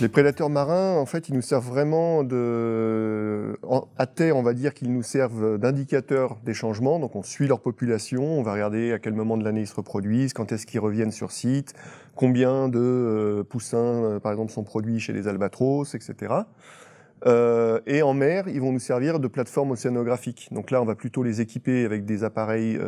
les prédateurs marins, en fait, ils nous servent vraiment de, à terre, on va dire qu'ils nous servent d'indicateurs des changements. Donc on suit leur population, on va regarder à quel moment de l'année ils se reproduisent, quand est-ce qu'ils reviennent sur site, combien de euh, poussins, euh, par exemple, sont produits chez les albatros, etc. Euh, et en mer, ils vont nous servir de plateforme océanographique. Donc là, on va plutôt les équiper avec des appareils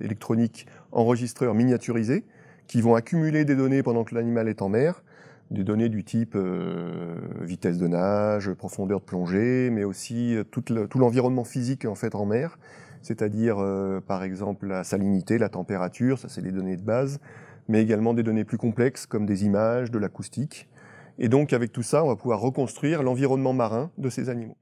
électroniques enregistreurs miniaturisés qui vont accumuler des données pendant que l'animal est en mer des données du type euh, vitesse de nage, profondeur de plongée, mais aussi euh, tout l'environnement physique en fait en mer, c'est-à-dire euh, par exemple la salinité, la température, ça c'est des données de base, mais également des données plus complexes comme des images, de l'acoustique. Et donc avec tout ça, on va pouvoir reconstruire l'environnement marin de ces animaux.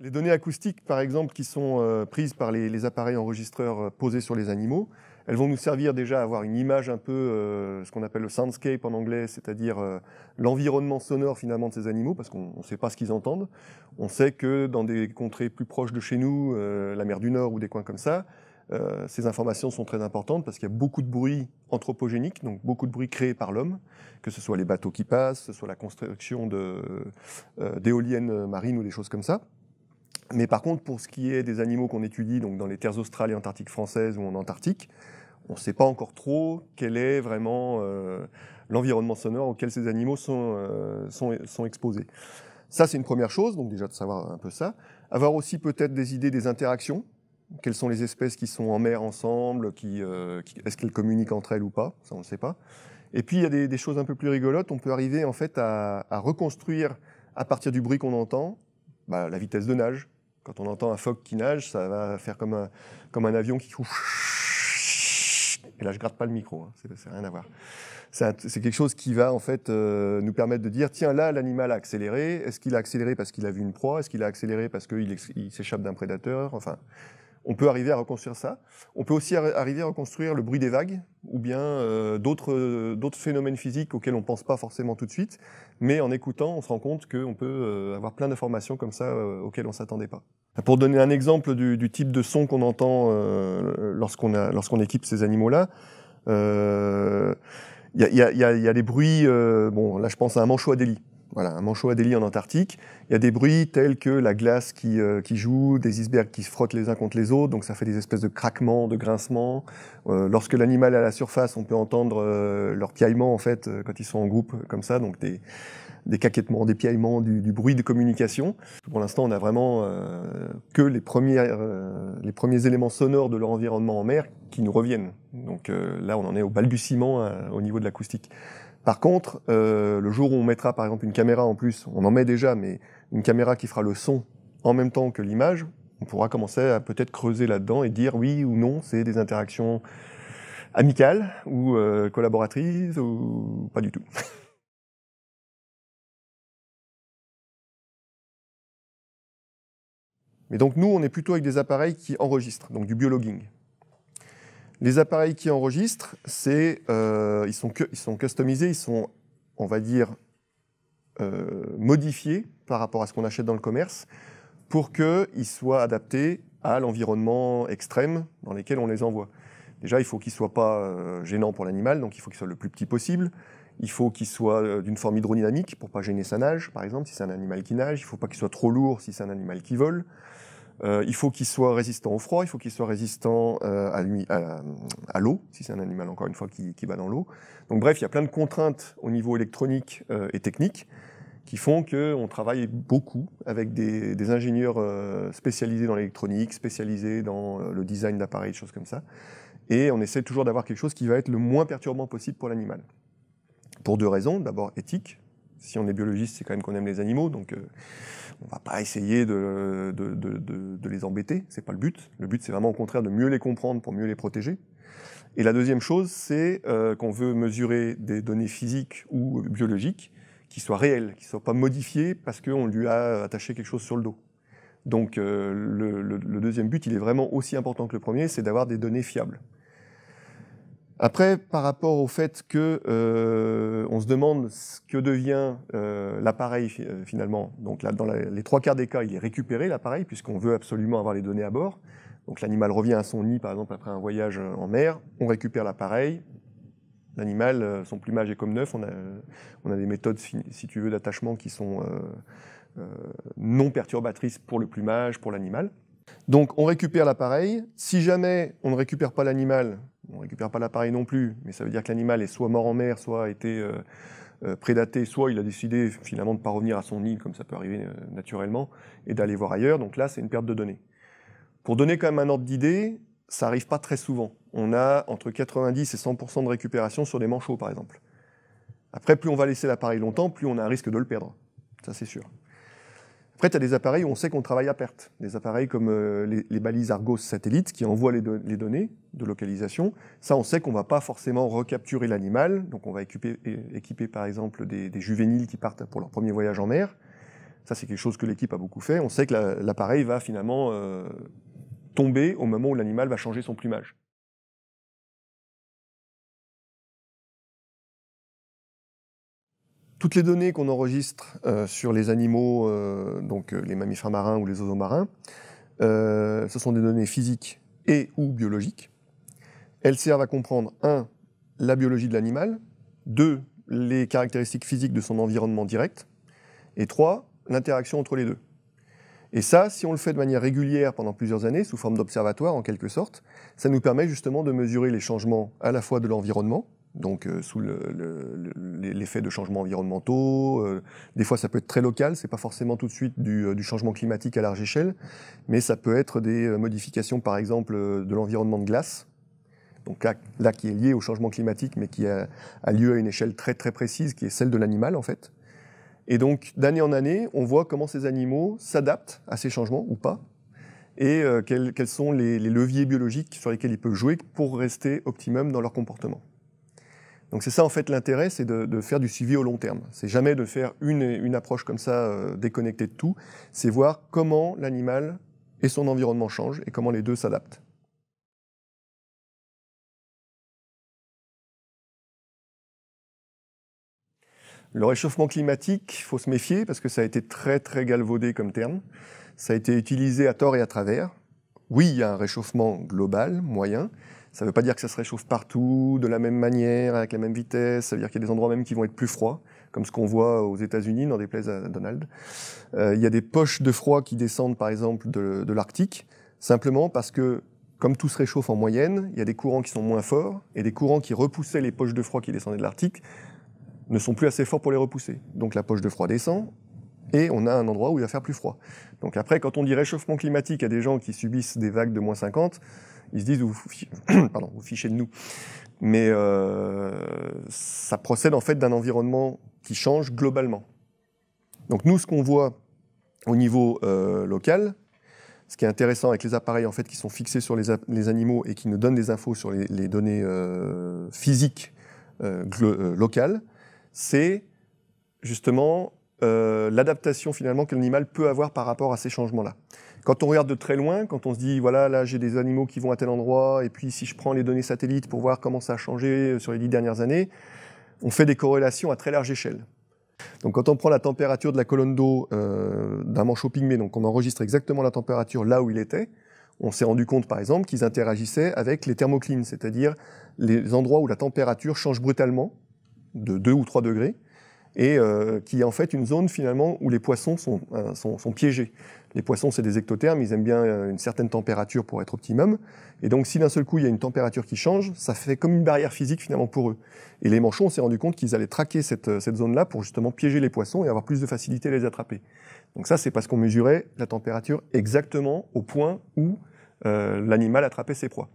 Les données acoustiques, par exemple, qui sont prises par les, appareils enregistreurs posés sur les animaux, elles vont nous servir déjà à avoir une image un peu, euh, ce qu'on appelle le soundscape en anglais, c'est-à-dire euh, l'environnement sonore finalement de ces animaux, parce qu'on ne sait pas ce qu'ils entendent. On sait que dans des contrées plus proches de chez nous, euh, la mer du Nord ou des coins comme ça, ces informations sont très importantes parce qu'il y a beaucoup de bruit anthropogénique, donc beaucoup de bruit créé par l'homme, que ce soit les bateaux qui passent, que ce soit la construction d'éoliennes marines ou des choses comme ça. Mais par contre, pour ce qui est des animaux qu'on étudie, donc dans les terres australes et antarctiques françaises ou en Antarctique, on ne sait pas encore trop quel est vraiment euh, l'environnement sonore auquel ces animaux euh, sont, sont, exposés. Ça, c'est une première chose, donc déjà de savoir un peu ça. Avoir aussi peut-être des idées des interactions. Quelles sont les espèces qui sont en mer ensemble euh, Est-ce qu'elles communiquent entre elles ou pas Ça, on ne sait pas. Et puis, il y a des, choses un peu plus rigolotes. On peut arriver en fait à, reconstruire, à partir du bruit qu'on entend, bah, la vitesse de nage, quand on entend un phoque qui nage, ça va faire comme un, comme un avion qui et là, je gratte pas le micro, hein, c'est rien à voir. C'est quelque chose qui va en fait euh, nous permettre de dire tiens là l'animal a accéléré. Est-ce qu'il a accéléré parce qu'il a vu une proie Est-ce qu'il a accéléré parce qu'il s'échappe d'un prédateur Enfin, on peut arriver à reconstruire ça. On peut aussi arriver à reconstruire le bruit des vagues ou bien euh, d'autres phénomènes physiques auxquels on pense pas forcément tout de suite, mais en écoutant, on se rend compte qu'on peut euh, avoir plein d'informations comme ça euh, auxquelles on s'attendait pas. Pour donner un exemple du, type de son qu'on entend euh, lorsqu'on équipe ces animaux-là, il y, a, des bruits, euh, bon là je pense à un manchot à délit voilà, un manchot à délit en Antarctique. Il y a des bruits tels que la glace euh, qui, joue, des icebergs qui se frottent les uns contre les autres, donc ça fait des espèces de craquements, de grincements. Euh, lorsque l'animal est à la surface, on peut entendre euh, leur piaillement en fait euh, quand ils sont en groupe comme ça, donc des, des caquettements, des piaillements, du, bruit de communication. Pour l'instant, on n'a vraiment que les premiers, les premiers éléments sonores de leur environnement en mer qui nous reviennent. Donc là, on en est au balbutiement au niveau de l'acoustique. Par contre, euh, le jour où on mettra par exemple une caméra en plus, on en met déjà, mais une caméra qui fera le son en même temps que l'image, on pourra commencer à peut-être creuser là-dedans et dire oui ou non, c'est des interactions amicales ou euh, collaboratrices ou pas du tout. Mais donc nous, on est plutôt avec des appareils qui enregistrent, donc du biologging. Les appareils qui enregistrent, euh, ils, sont customisés, ils sont, on va dire, euh, modifiés par rapport à ce qu'on achète dans le commerce pour qu'ils soient adaptés à l'environnement extrême dans lequel on les envoie. Déjà, il faut qu'ils ne soient pas gênant euh, gênants pour l'animal, donc il faut qu'ils soient le plus petit possible. Il faut qu'il soit d'une forme hydrodynamique pour ne pas gêner sa nage, par exemple, si c'est un animal qui nage. Il ne faut pas qu'il soit trop lourd si c'est un animal qui vole. Euh, il faut qu'il soit résistant au froid, il faut qu'il soit résistant euh, euh, à, l'eau, si c'est un animal encore une fois qui, qui va dans l'eau. Donc bref, il y a plein de contraintes au niveau électronique et technique qui font qu'on travaille beaucoup avec des, des ingénieurs spécialisés dans l'électronique, spécialisés dans le design d'appareils, des choses comme ça. Et on essaie toujours d'avoir quelque chose qui va être le moins perturbant possible pour l'animal. Pour deux raisons. D'abord éthique, si on est biologiste, c'est quand même qu'on aime les animaux, donc on euh, on va pas essayer de, les embêter, ce n'est pas le but. Le but, c'est vraiment au contraire de mieux les comprendre pour mieux les protéger. Et la deuxième chose, c'est euh, qu'on veut mesurer des données physiques ou biologiques qui soient réelles, qui ne soient pas modifiées parce qu'on lui a attaché quelque chose sur le dos. Donc euh, le deuxième but, il est vraiment aussi important que le premier, c'est d'avoir des données fiables. Après, par rapport au fait que euh, on se demande ce que devient euh, l'appareil euh, finalement. Donc là, dans les trois quarts des cas, il est récupéré l'appareil puisqu'on veut absolument avoir les données à bord. Donc l'animal revient à son nid, par exemple après un voyage en mer, on récupère l'appareil. L'animal, son plumage est comme neuf. On a, on a des méthodes, si tu veux, d'attachement qui sont non perturbatrices pour le plumage, pour l'animal. Donc on récupère l'appareil. Si jamais on ne récupère pas l'animal, on ne récupère pas l'appareil non plus, mais ça veut dire que l'animal est soit mort en mer, soit a été euh, euh, prédaté, soit il a décidé finalement de ne pas revenir à son nid, comme ça peut arriver euh, naturellement, et d'aller voir ailleurs. Donc là, c'est une perte de données. Pour donner quand même un ordre d'idée, ça n'arrive pas très souvent. On a entre 90 et 100% de récupération sur des manchots, par exemple. Après, plus on va laisser l'appareil longtemps, plus on a un risque de le perdre. Ça, c'est sûr. Après, tu as des appareils où on sait qu'on travaille à perte. Des appareils comme euh, les, balises Argos satellites qui envoient les, données de localisation. Ça, on sait qu'on ne va pas forcément recapturer l'animal. Donc, on va équiper, par exemple des, juvéniles qui partent pour leur premier voyage en mer. Ça, c'est quelque chose que l'équipe a beaucoup fait. On sait que l'appareil va finalement euh, tomber au moment où l'animal va changer son plumage. Toutes les données qu'on enregistre euh, sur les animaux, euh, donc euh, les mammifères marins ou les oiseaux marins, ce sont des données physiques et ou biologiques. Elles servent à comprendre un, la biologie de l'animal, deux, les caractéristiques physiques de son environnement direct, et trois, l'interaction entre les deux. Et ça, si on le fait de manière régulière pendant plusieurs années, sous forme d'observatoire en quelque sorte, ça nous permet justement de mesurer les changements à la fois de l'environnement, donc euh, sous l'effet de changements environnementaux. Euh, des fois, ça peut être très local, c'est pas forcément tout de suite du, euh, changement climatique à large échelle, mais ça peut être des modifications, par exemple, de l'environnement de glace. Donc là, qui est lié au changement climatique, mais qui a, lieu à une échelle très très précise, qui est celle de l'animal en fait. Et donc d'année en année, on voit comment ces animaux s'adaptent à ces changements ou pas, et quels, sont les leviers biologiques sur lesquels ils peuvent jouer pour rester optimum dans leur comportement. Donc c'est ça en fait l'intérêt, c'est de, faire du suivi au long terme. C'est jamais de faire une, approche comme ça euh, déconnectée de tout, c'est voir comment l'animal et son environnement changent et comment les deux s'adaptent. Le réchauffement climatique, il faut se méfier parce que ça a été très très galvaudé comme terme. Ça a été utilisé à tort et à travers. Oui, il y a un réchauffement global, moyen, ça ne veut pas dire que ça se réchauffe partout de la même manière, avec la même vitesse. Ça veut dire qu'il y a des endroits même qui vont être plus froids, comme ce qu'on voit aux États-Unis, dans des plaies à euh, Donald. Euh, il y a des poches de froid qui descendent, par exemple, de, de l'Arctique, simplement parce que, comme tout se réchauffe en moyenne, il y a des courants qui sont moins forts et des courants qui repoussaient les poches de froid qui descendaient de l'Arctique ne sont plus assez forts pour les repousser. Donc la poche de froid descend et on a un endroit où il va faire plus froid. Donc après, quand on dit réchauffement climatique à des gens qui subissent des vagues de moins 50, ils se disent vous, pardon, vous fichez de nous. Mais euh, ça procède en fait d'un environnement qui change globalement. Donc nous, ce qu'on voit au niveau euh, local, ce qui est intéressant avec les appareils en fait qui sont fixés sur les, animaux et qui nous donnent des infos sur les, données euh, physiques locales, c'est justement euh, l'adaptation finalement que l'animal peut avoir par rapport à ces changements-là. Quand on regarde de très loin, quand on se dit voilà là j'ai des animaux qui vont à tel endroit et puis si je prends les données satellites pour voir comment ça a changé euh, sur les dix dernières années, on fait des corrélations à très large échelle. Donc quand on prend la température de la colonne d'eau euh, d'un manchot pygmée, donc on enregistre exactement la température là où il était, on s'est rendu compte par exemple qu'ils interagissaient avec les thermoclines, c'est-à-dire les endroits où la température change brutalement de 2 ou 3 degrés, et euh, qui est en fait une zone finalement où les poissons sont, euh, piégés. Les poissons, c'est des ectothermes, ils aiment bien euh, une certaine température pour être optimum. Et donc, si d'un seul coup, il y a une température qui change, ça fait comme une barrière physique finalement pour eux. Et les manchons, on s'est rendu compte qu'ils allaient traquer cette, zone-là pour justement piéger les poissons et avoir plus de facilité à les attraper. Donc ça, c'est parce qu'on mesurait la température exactement au point où l'animal attrapait ses proies.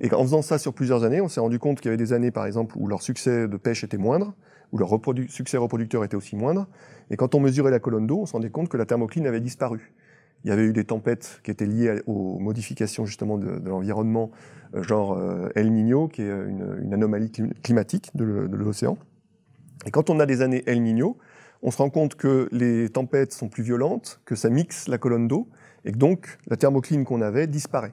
Et en faisant ça sur plusieurs années, on s'est rendu compte qu'il y avait des années, par exemple, où leur succès de pêche était moindre, où leur succès reproducteur était aussi moindre. Et quand on mesurait la colonne d'eau, on se rendait compte que la thermocline avait disparu. Il y avait eu des tempêtes qui étaient liées aux modifications justement de, l'environnement, euh, genre euh, El Niño, qui est une, une anomalie climatique de l'océan. Et quand on a des années El Niño, on se rend compte que les tempêtes sont plus violentes, que ça mixe la colonne d'eau, et donc la thermocline qu'on avait disparaît.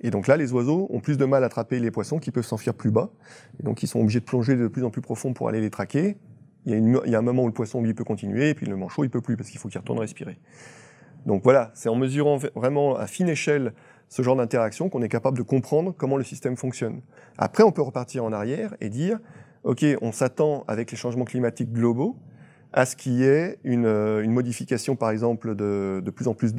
Et donc là, les oiseaux ont plus de mal à attraper les poissons qui peuvent s'enfuir plus bas. Et donc ils sont obligés de plonger de plus en plus profond pour aller les traquer. Il y a, un moment où le poisson, lui, peut continuer, et puis le manchot, il peut plus, parce qu'il faut qu'il retourne respirer. Donc voilà, c'est en mesurant vraiment à fine échelle ce genre d'interaction qu'on est capable de comprendre comment le système fonctionne. Après, on peut repartir en arrière et dire, OK, on s'attend avec les changements climatiques globaux à ce qui est euh, une, modification, par exemple, de, de plus en plus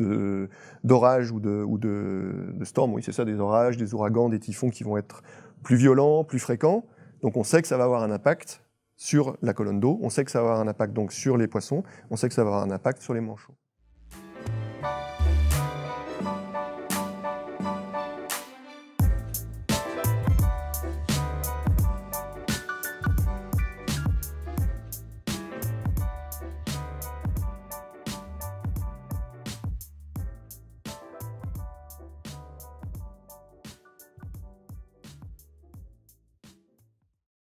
d'orages ou, de, ou de, de storms. Oui, c'est ça, des orages, des ouragans, des typhons qui vont être plus violents, plus fréquents. Donc on sait que ça va avoir un impact sur la colonne d'eau, on sait que ça va avoir un impact donc sur les poissons, on sait que ça va avoir un impact sur les manchots.